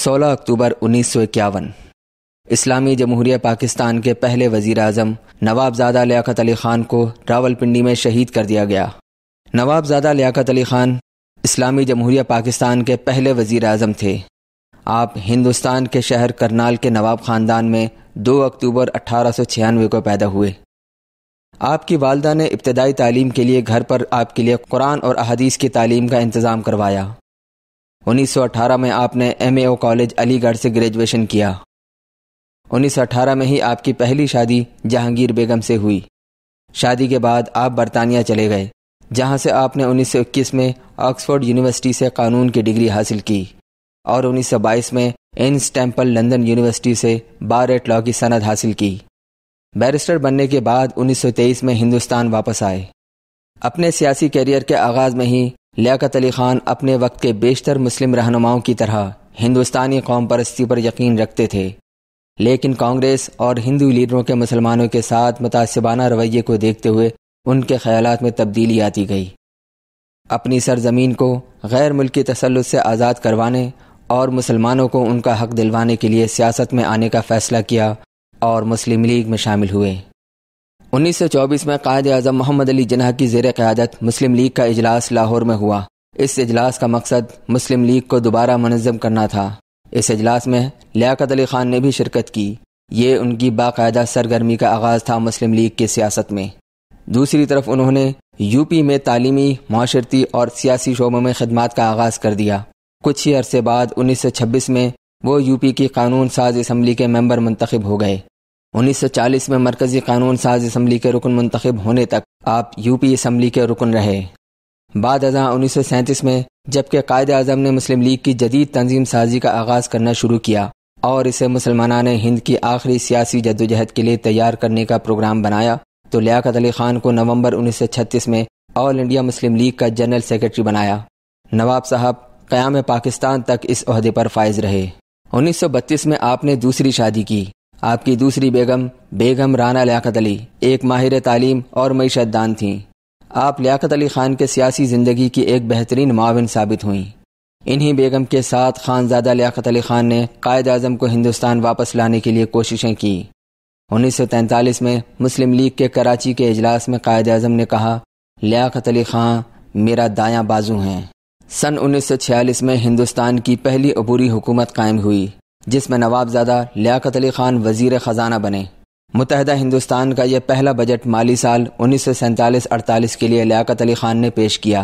16 अक्टूबर उन्नीस इस्लामी जमहूरिया पाकिस्तान के पहले वजीर अजम नवाबजादा लियाकत अली ख़ान को रावलपिंडी में शहीद कर दिया गया नवाबजादा लियाकत अली ख़ान इस्लामी जमहूरिया पाकिस्तान के पहले वजीर अजम थे आप हिंदुस्तान के शहर करनाल के नवाब ख़ानदान में 2 अक्टूबर अठारह को पैदा हुए आपकी वालदा ने इब्तदाई तालीम के लिए घर पर आपके लिए कुरान और अहदीस की तालीम का इंतज़ाम करवाया 1918 में आपने एम कॉलेज अलीगढ़ से ग्रेजुएशन किया 1918 में ही आपकी पहली शादी जहांगीर बेगम से हुई शादी के बाद आप बरतानिया चले गए जहां से आपने 1921 में ऑक्सफोर्ड यूनिवर्सिटी से कानून की डिग्री हासिल की और 1922 में एन्स टेम्पल लंदन यूनिवर्सिटी से बार एट लॉ की सनद हासिल की बैरिस्टर बनने के बाद 1923 में हिंदुस्तान वापस आए अपने सियासी कैरियर के आगाज़ में ही लियाकत अली खान अपने वक्त के बेशतर मुस्लिम रहनुमाओं की तरह हिंदुस्तानी कौम परस्ती पर यकीन रखते थे लेकिन कांग्रेस और हिंदू लीडरों के मुसलमानों के साथ मुतासबाना रवैये को देखते हुए उनके ख्याल में तब्दीली आती गई अपनी सरजमीन को गैर मुल्की तसलुत से आज़ाद करवाने और मुसलमानों को उनका हक दिलवाने के लिए सियासत में आने का फैसला किया और मुस्लिम लीग में शामिल हुए उन्नीस सौ चौबीस में कायद अजम मोहम्मद अली जिन्हा की जेर क़्यादत मुस्लिम लीग का इजलास लाहौर में हुआ इस इजलास का मकसद मुस्लिम लीग को दोबारा मनज़म करना था इस अजलास में लियाकत अली खान ने भी शिरकत की ये उनकी बाकायदा सरगर्मी का आगाज़ था मुस्लिम लीग की सियासत में दूसरी तरफ उन्होंने यूपी में तालीमी माशरती और सियासी शोबों में खदमात का आगाज़ कर दिया कुछ ही अरसे बाद उन्नीस सौ छब्बीस में वो यूपी की कानून साज इसम्बली के मेंबर मंतखब हो गए 1940 में मरकजी कानून साज इसम्बली के रुकन मंतखब होने तक आप यूपी इसम्बली के रुकन रहे बाद अजा उन्नीस सौ सैंतीस में जबकि कायद अजम ने मुस्लिम लीग की जदीद तंजीम साजी का आगाज़ करना शुरू किया और इसे मुसलमाना ने हिंद की आखिरी सियासी जदोजहद के लिए तैयार करने का प्रोग्राम बनाया तो लियाकत अली खान को नवंबर 1936 में ऑल इंडिया मुस्लिम लीग का जनरल सेक्रेटरी बनाया नवाब साहब क़याम पाकिस्तान तक इस अहदे पर फायज रहे 1932 में आपने दूसरी शादी की आपकी दूसरी बेगम बेगम राना लियाकत अली एक माहिर तालीम और मीशत दान थीं आप लियाकत अली खान के सियासी ज़िंदगी की एक बेहतरीन माविन साबित हुई इन्हीं बेगम के साथ खानजादा लियाकत अली खान ने कायद अजम को हिंदुस्तान वापस लाने के लिए कोशिशें की उन्नीस सौ तैंतालीस में मुस्लिम लीग के कराची के अजलास में कायद अजम ने कहा लियाकत अली खां मेरा दायां बाजू हैं सन 1946 में हिंदुस्तान की पहली अबूरी हुकूमत कायम हुई जिसमें नवाबजादा लियाकत अली खान वजीर ख़जाना बने मुतहदा हिंदुस्तान का यह पहला बजट माली साल उन्नीस सौ सैंतालीस अड़तालीस के लिए लियाकत अली खान ने पेश किया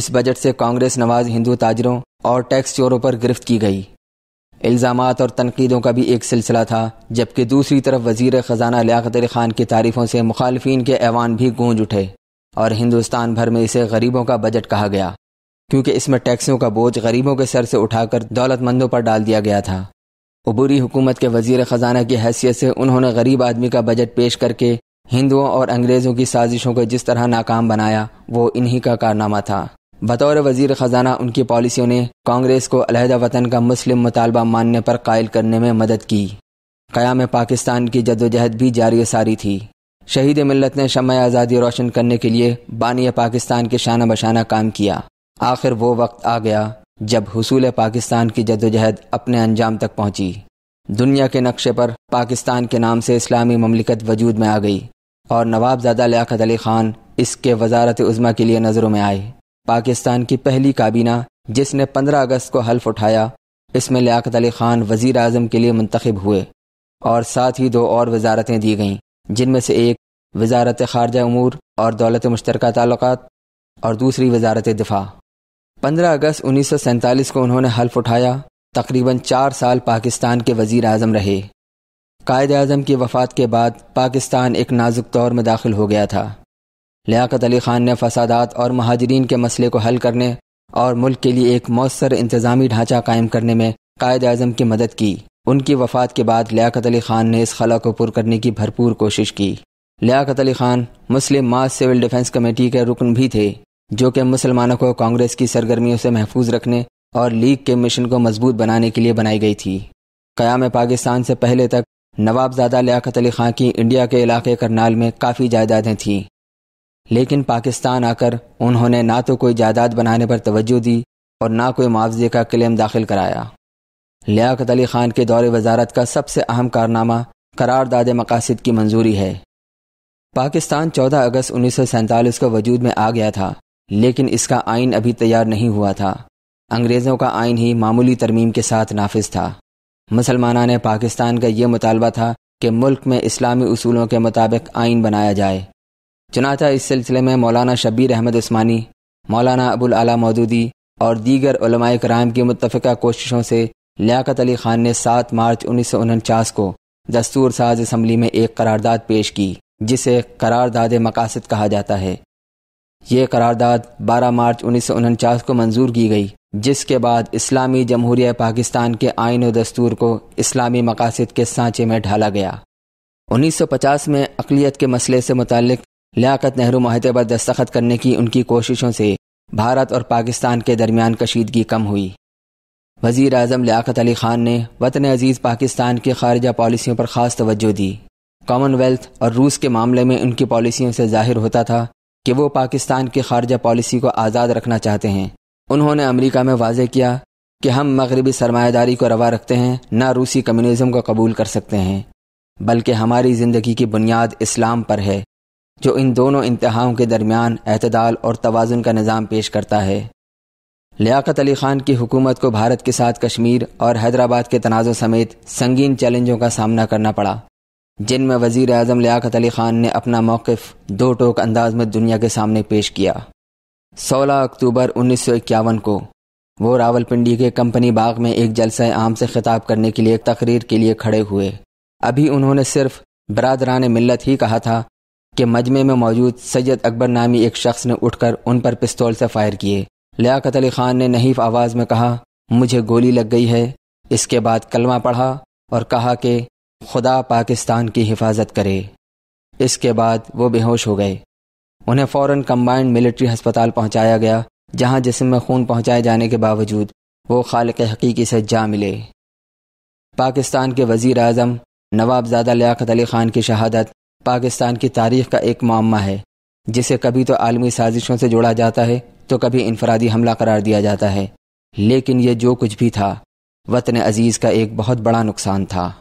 इस बजट से कांग्रेस नवाज हिंदू ताजरों और टैक्स चोरों पर गिरफ्त की गई इल्ज़ाम और तनकीदों का भी एक सिलसिला था जबकि दूसरी तरफ वजीर ख़जाना लियाकत अली खान की तारीफ़ों से मुखालफन के ऐवान भी गूंज उठे और हिंदुस्तान भर में इसे गरीबों का बजट कहा गया क्योंकि इसमें टैक्सों का बोझ गरीबों के सर से उठाकर दौलतमंदों पर डाल दिया गया था अबूरी हुकूमत के वजीर ख़जाना की हैसियत से उन्होंने गरीब आदमी का बजट पेश करके हिंदुओं और अंग्रेज़ों की साजिशों को जिस तरह नाकाम बनाया वो इन्हीं का कारनामा था बतौर वजीर ख़जाना उनकी पॉलिसियों ने कांग्रेस को अलहदा वतन का मुस्लिम मुतालबा मानने पर कायल करने में मदद की क़याम पाकिस्तान की जदोजहद भी जारी सारी थी शहीद मिलत ने शम आज़ादी रोशन करने के लिए बानी पाकिस्तान के शाना बशाना काम किया आखिर वो वक्त आ गया जब हसूल पाकिस्तान की जदोजहद अपने अंजाम तक पहुंची दुनिया के नक्शे पर पाकिस्तान के नाम से इस्लामी ममलिकत वजूद में आ गई और नवाबजादा लियाकत अली खान इसके वजारत उज़मा के लिए नज़रों में आए पाकिस्तान की पहली काबीना जिसने 15 अगस्त को हल्फ उठाया इसमें लियाकत अली खान वजीर अजम के लिए मंतखब हुए और साथ ही दो और वजारतें दी गईं जिनमें से एक वजारत खारजा अमूर और दौलत मुश्तरक ताल्लुक और दूसरी वजारत दिफा 15 अगस्त उन्नीस को उन्होंने हल्फ उठाया तकरीबन चार साल पाकिस्तान के वजीर आजम रहे कायद अजम की वफात के बाद पाकिस्तान एक नाजुक दौर में दाखिल हो गया था लियाकत अली ख़ान ने फसादात और महाजरीन के मसले को हल करने और मुल्क के लिए एक मौसर इंतज़ामी ढांचा कायम करने में कायद आजम की मदद की उनकी वफात के बाद लियाकत अली ख़ान ने इस खला को पुर करने की भरपूर कोशिश की लियाकत अली ख़ान मुस्लिम माज सिविल डिफेंस कमेटी के रुकन भी थे जो कि मुसलमानों को कांग्रेस की सरगर्मियों से महफूज रखने और लीग के मिशन को मजबूत बनाने के लिए बनाई गई थी कयाम पाकिस्तान से पहले तक नवाबजादा लियाकत अली खां की इंडिया के इलाके करनाल में काफ़ी जायदादें थीं लेकिन पाकिस्तान आकर उन्होंने ना तो कोई जायदाद बनाने पर तवज्जो दी और ना कोई मुआवजे का क्लेम दाखिल कराया लियाकत अली खान के दौरे वजारत का सबसे अहम कारनामा करारदाद मकासद की मंजूरी है पाकिस्तान 14 अगस्त उन्नीस को वजूद में आ गया था लेकिन इसका आइन अभी तैयार नहीं हुआ था अंग्रेज़ों का आइन ही मामूली तरमीम के साथ नाफिज था मुसलमाना ने पाकिस्तान का यह मुतालबा था कि मुल्क में इस्लामी असूलों के मुताबिक आइन बनाया जाए चुनाचा इस सिलसिले में मौलाना शबीर अहमद उस्मानी मौलाना अबुल आला मौदूदी और दीगर कराम की मुतफ़ा कोशिशों से लियाकत अली खान ने सात मार्च उन्नीस को दस्तूर साज असम्बली में एक करारदाद पेश की जिसे करारदाद मकासद कहा जाता है ये करारदाद 12 मार्च उन्नीस को मंजूर की गई जिसके बाद इस्लामी जमहूरिया पाकिस्तान के आइन व दस्तूर को इस्लामी मकासद के सांचे में ढाला गया 1950 में अकलीत के मसले से मुतक लियाकत नेहरू माहदे पर दस्तखत करने की उनकी कोशिशों से भारत और पाकिस्तान के दरमियान कशीदगी कम हुई वजीर अजम लियाकत अली ख़ान ने वतन अजीज़ पाकिस्तान की खारजा पॉलिसियों पर ख़ास तवज्जो दी कॉमनवेल्थ और रूस के मामले में उनकी पॉलिसियों से जाहिर होता था कि वो पाकिस्तान की खारजा पॉलिसी को आज़ाद रखना चाहते हैं उन्होंने अमरीका में वाजे किया कि हम मगरबी सरमादारी को रवा रखते हैं ना रूसी कम्यूनिजम को कबूल कर सकते हैं बल्कि हमारी ज़िंदगी की बुनियाद इस्लाम पर है जो इन दोनों इंतहाओं के दरमियान अतदाल और तोज़ुन का निज़ाम पेश करता है लियाकत अली ख़ान की हुकूमत को भारत के साथ कश्मीर और हैदराबाद के तनाज़ों समेत संगीन चैलेंजों का सामना करना पड़ा जिनमें वजीर अजम लियाकत अली ख़ान ने अपना मौकफ़ दो टोक अंदाज में दुनिया के सामने पेश किया सोलह अक्टूबर उन्नीस सौ इक्यावन को वो रावलपिंडी के कंपनी बाग में एक जलसा आम से खिताब करने के लिए तकरीर के लिए खड़े हुए अभी उन्होंने सिर्फ बरदरान मिलत ही कहा था कि मजमे में मौजूद सैयद अकबर नामी एक शख्स ने उठकर उन पर पिस्तौल से फायर किए लियाकत अली ख़ान ने नहीफ आवाज़ में कहा मुझे गोली लग गई है इसके बाद कलमा पढ़ा और कहा कि खुदा पाकिस्तान की हिफाजत करे इसके बाद वो बेहोश हो गए उन्हें फ़ौर कम्बाइंड मिलिट्री हस्पताल पहुंचाया गया जहां जिसम में खून पहुंचाए जाने के बावजूद वो खाल के हकीकी से जा मिले पाकिस्तान के वजीर अजम नवाबजादा लियाकत अली ख़ान की शहादत पाकिस्तान की तारीख का एक मामा है जिसे कभी तो आलमी साजिशों से जोड़ा जाता है तो कभी इनफरादी हमला करार दिया जाता है लेकिन ये जो कुछ भी था वतन अजीज़ का एक बहुत बड़ा नुकसान था